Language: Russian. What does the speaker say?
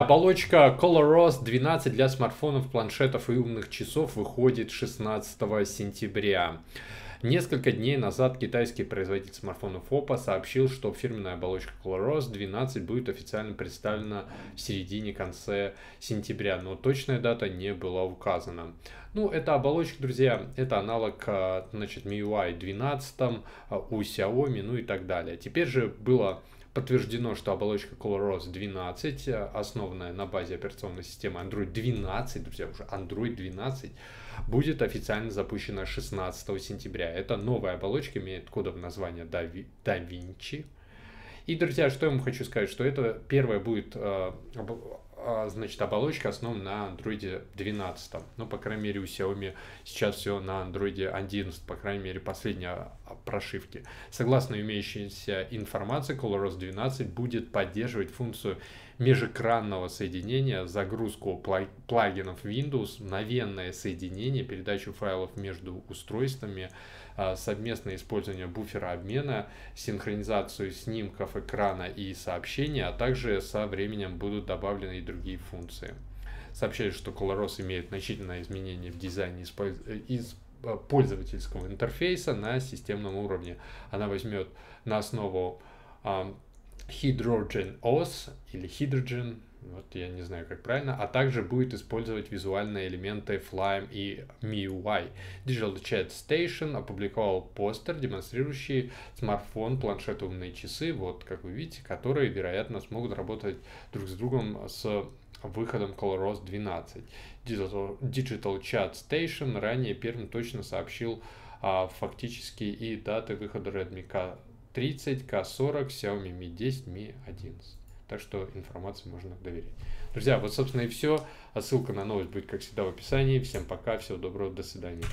Оболочка ColorOS 12 для смартфонов, планшетов и умных часов выходит 16 сентября. Несколько дней назад китайский производитель смартфонов Oppo сообщил, что фирменная оболочка ColorOS 12 будет официально представлена в середине-конце сентября, но точная дата не была указана. Ну, это оболочка, друзья, это аналог, а, значит, MIUI 12 а, у Xiaomi, ну и так далее. Теперь же было Подтверждено, что оболочка ColorOS 12, э, основанная на базе операционной системы Android 12, друзья, уже Android 12, будет официально запущена 16 сентября. Это новая оболочка, имеет кодовое название DaVinci. Da И, друзья, что я вам хочу сказать, что это первая будет, э, а, значит, оболочка основана на Android 12. Ну, по крайней мере, у Xiaomi сейчас все на Android 11, по крайней мере, последняя прошивки. Согласно имеющейся информации, ColorOS 12 будет поддерживать функцию межэкранного соединения, загрузку плагинов Windows, мгновенное соединение, передачу файлов между устройствами, а, совместное использование буфера обмена, синхронизацию снимков экрана и сообщений, а также со временем будут добавлены и другие функции. Сообщали, что ColorOS имеет значительное изменение в дизайне использ... Э, из Э, пользовательского интерфейса на системном уровне. Она возьмет на основу Hydrogen OS или Hydrogen вот я не знаю, как правильно. А также будет использовать визуальные элементы Flyme и MIUI. Digital Chat Station опубликовал постер, демонстрирующий смартфон, планшет, умные часы, вот как вы видите, которые, вероятно, смогут работать друг с другом с выходом ColorOS 12. Digital, Digital Chat Station ранее первым точно сообщил а, фактически и даты выхода Redmi K30, K40, Xiaomi Mi 10, Mi 11. Так что информации можно доверять. Друзья, вот, собственно, и все. А ссылка на новость будет, как всегда, в описании. Всем пока, всего доброго, до свидания.